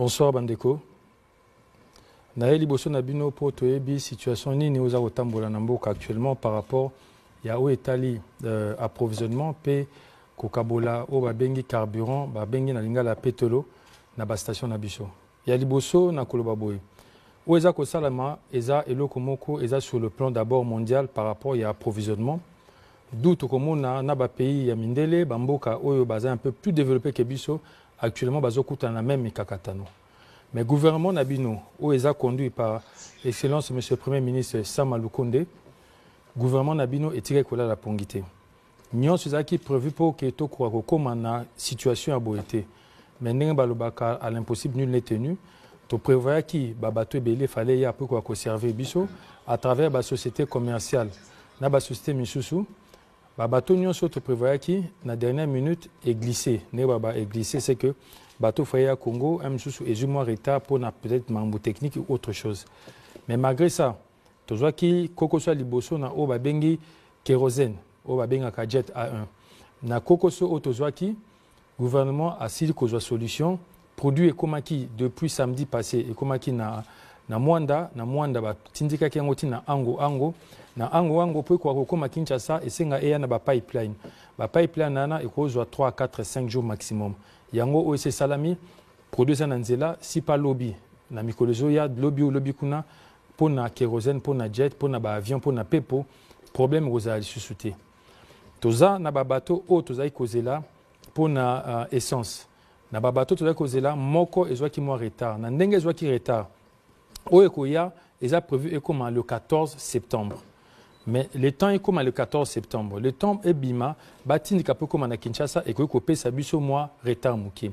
Bonsoir bandeko. Naeli Bosso Nabino po situation ni ni kotambola namboka actuellement par rapport ya oyo etali euh, approvisionnement bola kokabola oyo babengi carburant babengi Nalinga la ya pétolo na bastation na biso ya liboso na kosalama eza eloko moko eza sur le plan d'abord mondial par rapport ya approvisionnement d'où tokomona na bapays ya mindele bamboka oyo baza un peu plus développé que Bissot actuellement n'a même mikakatano mais gouvernement n'abino, bino oyo conduit par excellence monsieur le premier ministre sama lukonde gouvernement et bino etikali la pongité te nyonso ezalaki prévu pour que to tokoka ko na situation aboété mais ndenge balobaka à l'impossible nul n'est tenu toprévoyaki babato ebele y ya peu quoi conserver biso à travers société commerciale na société misusu bateau nyonso qui, na dernière minute est glissé. Ne baba est glissé c'est que bateau faya congo ya mosusu ezwi mwa retard na peut-être mambo technique ou autre chose mais malgré ça qui, kokoso soit liboso na oba babengi kérosène oba babengaka kajet a1 na kokoso oyo tozwaki gouvernement sili kozwa solution produit ekomaki depuis samedi passé et ekomaki na na mwanda na mwanda batindikaki yango ntina ango ango na ango ango mpo ekoka kokóma kinshasa esenga eya na bapipeline bapipeline wana ekozwa 3 4 5 jours maximum yango oyo esesalami produit eza na nzela si pa lobi na mikolo ezoya lobi oyo lobi kuna mpo na kérosene mpo na jet mpo na baavion mpo na pepo problème ekozala lisusu te toza na babato oyo tozali kozela mpo na uh, essence na babato tozali kozela moko ezwaki mwa retard na ndenge ezwaki retard Au Ekoya, ils ont prévu Ekoma le 14 septembre. Mais le temps est comme le 14 septembre. Le temps est bima, batindi kapo comme na Kinshasa et ko pe sabiso moi retard muke.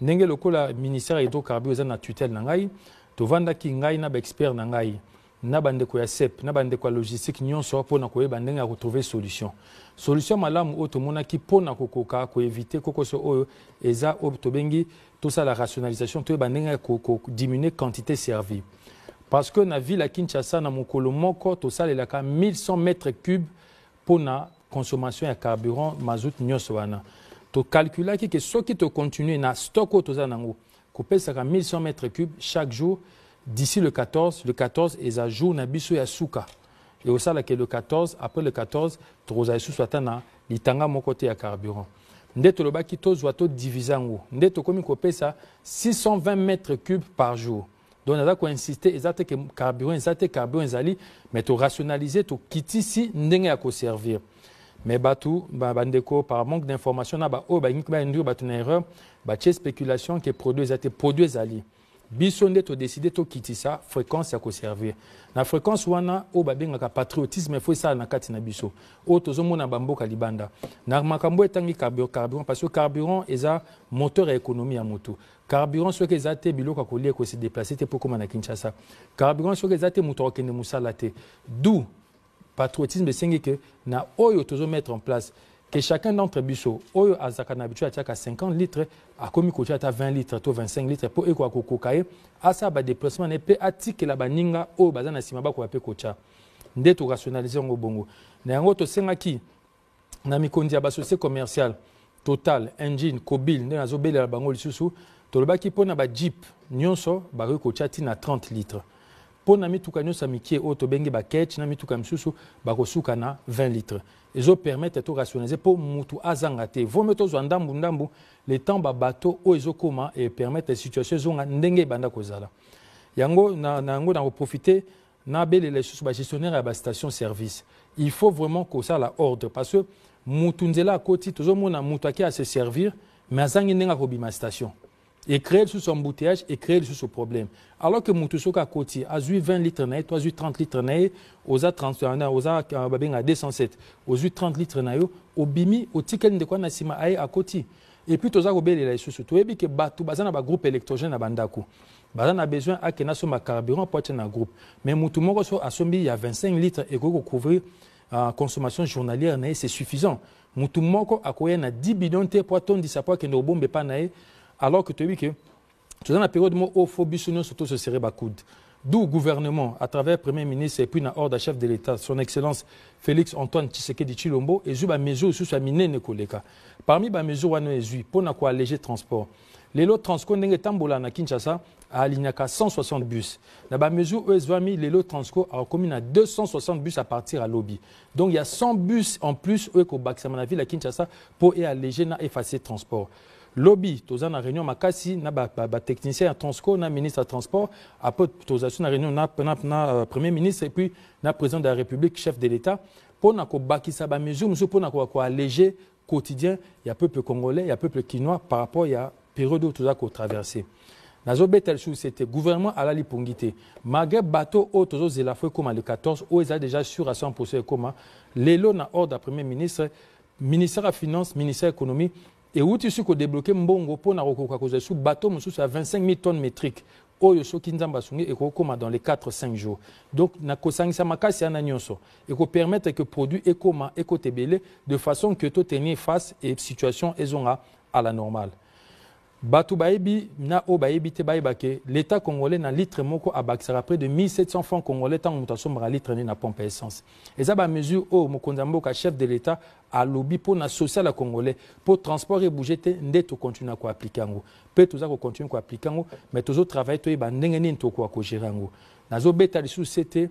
Ndenge lokola ministère hydrocarbures en a tutelle na tout tovandaki ngai na b'expert expert na bandeko ya sep na bandeko ya logistique nyonso mpona koyeba ndenge ya kotrouve solution solution malamu oyo tomonaki mpona kokoka koevite kokoso oyo eza oyo tobengi tosala rationalisation toyeba ndenge ya kodiminue quantité servie parce que na ville ya kinshasa na mokolo moko tosalelaka 1100 mètre cube mpona consommation ya carburant mazout nyonso wana tokalkulaki ke soki tocontinue na stock oyo toza nango kopesaka 1100 mètre cube chaque jour d'ici le 14, le 14, ezajour à jour ya suka. Et au salake le 14, après le 14, troza yesu swatana, litanga moko te ya carburant. Nde tolobaki a to divisango. Nde tokomi kopesa 620 mètres cubes par jour. Donc on a insister exact que carburant, exact carburant zali mais to rationaliser to kitisi ndenge à ko servir. Mais batu, ba bandeko par manque d'information na ba o ba ngi ba ndu ba erreur, ba spéculation qui produit ezate produit ezali. biso nde todeside tokitisa fréquence ya koservir na fréquence wana oyo babengaka patriotisme efo esala na kati na biso oyo tozomona bamboka libanda na makambo etangi carburant parce que carburant eza moteur ya économie ya motu carburant soki eza te biloko ya kolia ekose déplace te mpo koma na kinshasa carburant soki eza te moto akokende mosala te d'où patriotisme esengi ke na oyo tozomettre en place ke chacun d'entre biso oyo azalaka na habitude atiaka 50 litre akomi kotia ata 20 litre to 25 litre mpo ekoka kokoka ye asala badéplacement na ye mpe atikela baninga oyo baza na nsima bakoka mpe kotia nde torationalize yango bongo na yango tosengaki na mikonzi ya basociété commerciale total engine cobil nde nazobelela bango lisusu tolobaki mpo na bajeep nyonso bakoki kotia ntina 30 litre mpo na mituka nyonso ya mike oyo tobengi baketch na mituka misusu bakosuka na 20 litre ezopermettre torationalize mpo mutu azanga te vome tozwa ndambu ndambu le temps babato oyo ezokoma epermettre situation ezonga ndenge ebanda kozala yango na, na yango les nabelela lisusu bagestionnaire ya station service il faut vraiment kosala ordre parce que mutu nzela akoti tozomona mutu se servir mais azangi ndenge akobima station et créer sous son embouteillage et créer sous ce problème. Alors que Mutusoka Koti a eu 20 litres naïe, toi 30 litres naïe, osa 31 osa a 207, osu 30 litres naïe, obimi, otikeli de quoi nasima aïe à Koti. Et puis toza as lisusu toyebi ke bato baza na groupe électrogène na bandako baza a besoin akende ma carburant mpo atia na groupe mais motu moko so asombi ya 25 litres et pour couvrir la consommation journalière c'est suffisant Moutoumoko a akoya na 10 billion te mpo sa mpo akende ne epa pas ye alors que tu as que dans la période où il faut bus se surtout ce serait coude. d'où le gouvernement à travers le premier ministre et puis na ordre chef de l'état son excellence Félix Antoine Tshisekedi Chilombo et zu ba mesure sous sa minene koleka parmi ba mesure wana ezui pona ko alléger transport lelo transco ndenge tambola à Kinshasa alignaka 160 bus na ba mesure les transco y a 260 bus à partir à lobby donc il y a 100 bus en plus pour à ville pour Kinshasa alléger na effacer transport lobby Tous en réunion makasi na ba technicien transco na ministre transport après tous à réunion na, na, na euh, premier ministre et puis na président de la république chef de l'état Pour na ba mesures, mosusu pour na léger quotidien ya peuple congolais ya peuple kinois par rapport ya période oyo toza kotraverse nazobeta chose c'était gouvernement à la te malgré bateau oyo la fois ekóma le 14 où ils a déjà sur à 100 ekóma lelo na ordre premier ministre ministère Finances, finance ministère de économie et soki kodebloke mbongo mpona kokoka kozwa lisu bateau mosusu 25 000 tonnes métriques oh, dans les 4-5 jours donc na kosangisa makasi que nyonso permettre que produit ekoma ekota de façon que tout totenir face la situation ezonga à la normale Batu bayebi na oyo te ke l'état congolais na litre moko abakisaka près de 1700 francs congolais tant moto asombaka litre na pompe essence. essence ça bamesure o mokonzi ya mboka chef de l'état lobby pour na social congolais pour transport ebouge te nde tokontinue na qu'on continue mpe appliquer mais toujours yango travail to iba ndenge nini tokoka kogere Na nazobeta lisusu se c'était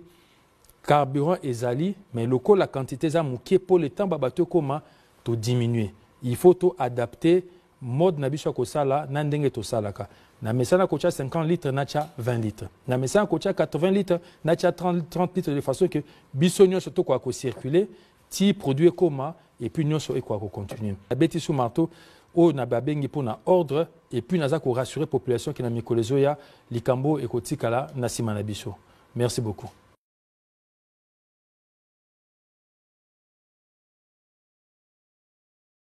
carburant ezali me la quantité za moke pour le temps ba comment tout diminuer. il faut adapter mode na biso kosala na ndenge tosalaka na mesana kotya 50 na cha 20 litres na mesana kotya 80 na cha 30 litres. de façon que, biso nyonso tokoka circuler ti produit et puis nyonso ekoka La abeti so marteau o na babengi pour na ordre puis naza rassurer population qui na mikolezo ya likambo ekotikala na nsima na biso merci beaucoup